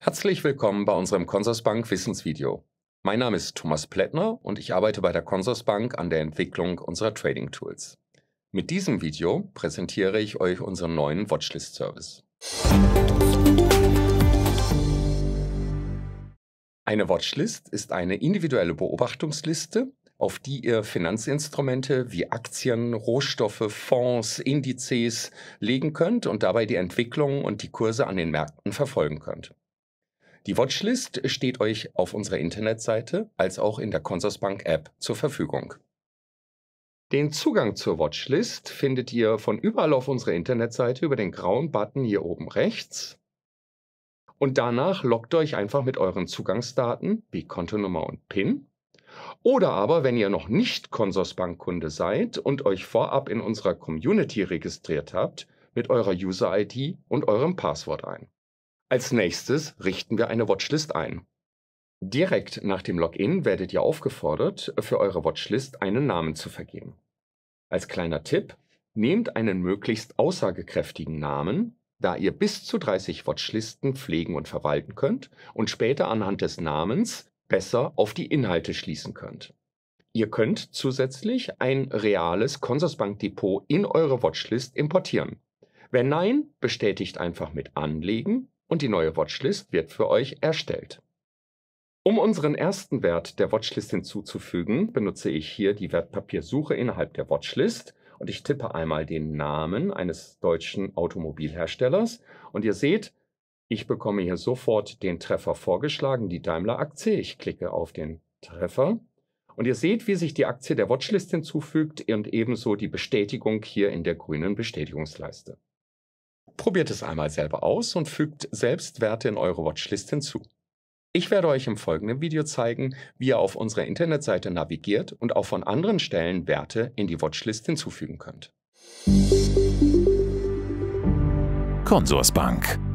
Herzlich willkommen bei unserem Consorsbank Wissensvideo. Mein Name ist Thomas Plättner und ich arbeite bei der Consorsbank an der Entwicklung unserer Trading Tools. Mit diesem Video präsentiere ich euch unseren neuen Watchlist Service. Eine Watchlist ist eine individuelle Beobachtungsliste, auf die ihr Finanzinstrumente wie Aktien, Rohstoffe, Fonds, Indizes legen könnt und dabei die Entwicklung und die Kurse an den Märkten verfolgen könnt. Die Watchlist steht euch auf unserer Internetseite als auch in der Consorsbank App zur Verfügung. Den Zugang zur Watchlist findet ihr von überall auf unserer Internetseite über den grauen Button hier oben rechts. Und danach loggt euch einfach mit euren Zugangsdaten wie Kontonummer und PIN. Oder aber, wenn ihr noch nicht Consorsbank-Kunde seid und euch vorab in unserer Community registriert habt, mit eurer User-ID und eurem Passwort ein. Als nächstes richten wir eine Watchlist ein. Direkt nach dem Login werdet ihr aufgefordert, für eure Watchlist einen Namen zu vergeben. Als kleiner Tipp, nehmt einen möglichst aussagekräftigen Namen, da ihr bis zu 30 Watchlisten pflegen und verwalten könnt und später anhand des Namens besser auf die Inhalte schließen könnt. Ihr könnt zusätzlich ein reales Consorsbank-Depot in eure Watchlist importieren. Wenn nein, bestätigt einfach mit Anlegen und die neue Watchlist wird für euch erstellt. Um unseren ersten Wert der Watchlist hinzuzufügen, benutze ich hier die Wertpapiersuche innerhalb der Watchlist und ich tippe einmal den Namen eines deutschen Automobilherstellers und ihr seht, ich bekomme hier sofort den Treffer vorgeschlagen, die Daimler Aktie. Ich klicke auf den Treffer und ihr seht, wie sich die Aktie der Watchlist hinzufügt und ebenso die Bestätigung hier in der grünen Bestätigungsleiste. Probiert es einmal selber aus und fügt selbst Werte in eure Watchlist hinzu. Ich werde euch im folgenden Video zeigen, wie ihr auf unserer Internetseite navigiert und auch von anderen Stellen Werte in die Watchlist hinzufügen könnt. Consorsbank